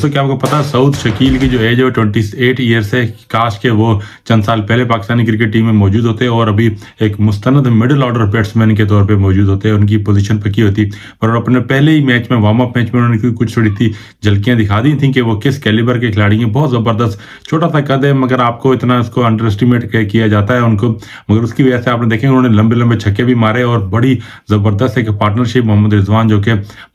दोस्तों क्या आपको पता है सऊद शकील की जो एज है ट्वेंटी एट ईयर्स है काश के वो चंद साल पहले पाकिस्तानी क्रिकेट टीम में मौजूद होते और अभी एक मुस्तंद मिडिल ऑर्डर बैट्समैन के तौर पर मौजूद होते उनकी पोजीशन पकी होती पर अपने पहले ही मैच में वार्म अप मैच में उन्होंने कुछ थोड़ी थी झलकियाँ दिखा दी थी कि वो किस कैलिबर के खिलाड़ी हैं बहुत ज़बरदस्त छोटा सा कद है मगर आपको इतना उसको अंडर एस्टिमेट किया जाता है उनको मगर उसकी वजह से आपने देखें उन्होंने लंबे लंबे छक्के भी मारे और बड़ी ज़बरदस्त एक पार्टनरशिप मोहम्मद रिजवान जो कि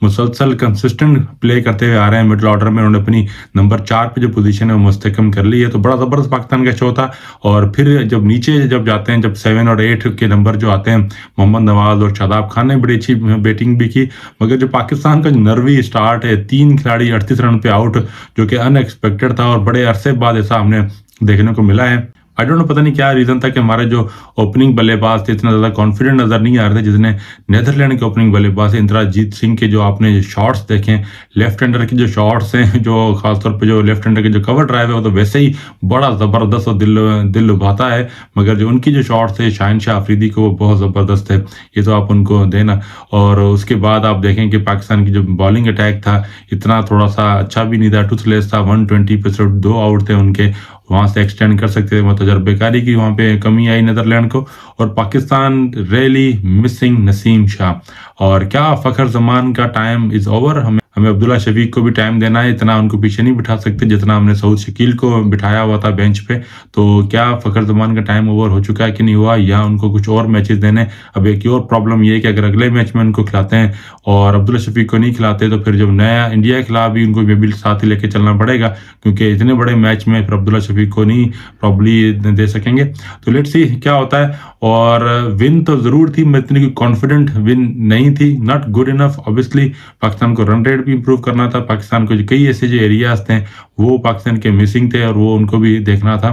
मुसलसल कंसिस्टेंट प्ले करते हुए आ रहे हैं मिडिल ऑर्डर में उन्होंने अपनी नंबर चार पे जो पोजीशन है वो मुस्तकम कर ली है तो बड़ा ज़बरदस्त पाकिस्तान का शो था और फिर जब नीचे जब जाते हैं जब सेवन और एट के नंबर जो आते हैं मोहम्मद नवाज और शादाब खान ने बड़ी अच्छी बैटिंग भी की मगर जो पाकिस्तान का नर्वी स्टार्ट है तीन खिलाड़ी अड़तीस रन पे आउट जो कि अनएक्सपेक्टेड था और बड़े अरसे बाद ऐसा हमने देखने को मिला है आई डोंट नो पता नहीं क्या रीज़न था कि हमारे जो ओपनिंग बल्लेबाज थे इतना ज़्यादा कॉन्फिडेंट नज़र नहीं आ रहे थे जिसने नेदरलैंड के ओपनिंग बल्लेबाज इंद्राजीत सिंह के जो आपने शॉट्स देखें लेफ्ट हैंडर के जो शॉट्स हैं जो खासतौर पर जो लेफ्ट हैंडर के जो कवर ड्राइव है वो तो वैसे ही बड़ा ज़बरदस्त और दिल दिल लुभाता है मगर जो उनकी जो शॉर्ट्स है शाहन शाह आफरीदी को वो बहुत ज़बरदस्त है ये तो आप उनको देना और उसके बाद आप देखें कि पाकिस्तान की जो बॉलिंग अटैक था इतना थोड़ा सा अच्छा भी नहीं था टूथलेस था वन ट्वेंटी पे सिर्फ दो आउट थे उनके वहाँ से एक्सटेंड कर सकते थे वहाँ तजर्बेकारी तो की वहाँ पे कमी आई नदरलैंड को और पाकिस्तान रेली मिसिंग नसीम शाह और क्या फ़खर जमान का टाइम इज़ ओवर हमें हमें अब्दुल्ला शफीक को भी टाइम देना है इतना उनको पीछे नहीं बिठा सकते जितना हमने सऊद शकील को बिठाया हुआ था बेंच पे तो क्या फ़खर जमान का टाइम ओवर हो चुका है कि नहीं हुआ या उनको कुछ और मैचेस देने अब एक और प्रॉब्लम ये है कि अगर अगले मैच में उनको खिलाते हैं और अब्दुल्ला शफीक को नहीं खिलाते तो फिर जब नया इंडिया के खिलाफ भी उनको मे साथ ही लेके चलना पड़ेगा क्योंकि इतने बड़े मैच में फिर अब्दुल्ला शफीक को नहीं प्रॉब्ली दे सकेंगे तो लेट सी क्या होता है और विन तो ज़रूर थी मैं इतनी कॉन्फिडेंट विन नहीं थी not good enough obviously Pakistan को रन रेड भी इम्प्रूव करना था पाकिस्तान को जो कई ऐसे जो एरियाज थे वो पाकिस्तान के मिसिंग थे और वो उनको भी देखना था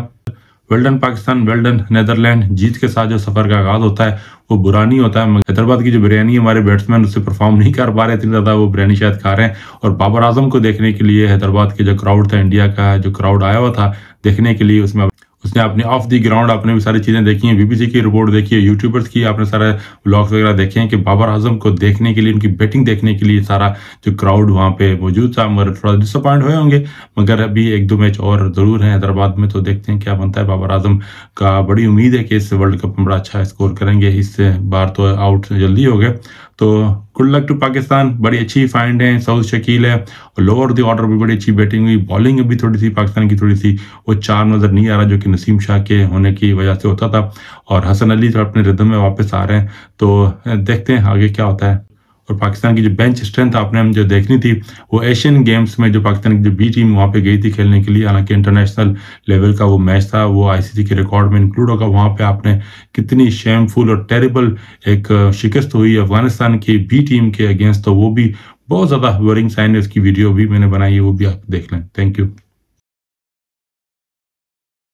वेल्डन पाकिस्तान वेल्डन नैदरलैंड जीत के साथ जो सफर का आगाज होता है वो बुरा नहीं होता है मगर हैदराबाद की जो बिरयानी हमारे बैट्समैन उससे परफॉर्म नहीं कर पा रहे इतनी ज़्यादा वो बिरयानी शायद खा रहे हैं और बाबर आजम को देखने के लिए हैदराबाद के जो क्राउड था इंडिया का जो क्राउड आया हुआ था देखने के लिए उसमें उसने अपनी ऑफ दी ग्राउंड आपने भी सारी चीज़ें देखी हैं बीबीसी की रिपोर्ट देखी है यूट्यूबर्स की आपने सारे ब्लॉग्स वगैरह देखे हैं कि बाबर आजम को देखने के लिए उनकी बैटिंग देखने के लिए सारा जो क्राउड वहाँ पे मौजूद था मगर थोड़ा डिसअपॉइंट हुए होंगे मगर अभी एक दो मैच और ज़रूर हैं हैदराबाद में तो देखते हैं क्या बनता है बाबर आजम का बड़ी उम्मीद है कि इस वर्ल्ड कप में बड़ा अच्छा स्कोर करेंगे इस बार तो आउट जल्दी हो गए तो गुड लक टू पाकिस्तान बड़ी अच्छी फाइंड है सऊद शकील है और लोअर द ऑर्डर भी बड़ी अच्छी बैटिंग हुई बॉलिंग भी थोड़ी सी पाकिस्तान की थोड़ी सी वो चार नज़र नहीं आ रहा जो कि नसीम शाह के होने की वजह से होता था और हसन अली थोड़ा अपने रिदम में वापस आ रहे हैं तो देखते हैं आगे क्या होता है और पाकिस्तान की जो बेंच स्ट्रेंथ आपने हम जो देखनी थी वो एशियन गेम्स में जो पाकिस्तान की जो बी टीम वहाँ पे गई थी खेलने के लिए हालांकि इंटरनेशनल लेवल का वो मैच था वो आईसीसी के रिकॉर्ड में इंक्लूड होगा वहाँ पे आपने कितनी शेमफुल और टेरेबल एक शिकस्त हुई अफगानिस्तान की बी टीम के अगेंस्ट तो वो भी बहुत ज़्यादा वरिंग साइन है उसकी वीडियो भी मैंने बनाई है वो भी आप देख लें थैंक यू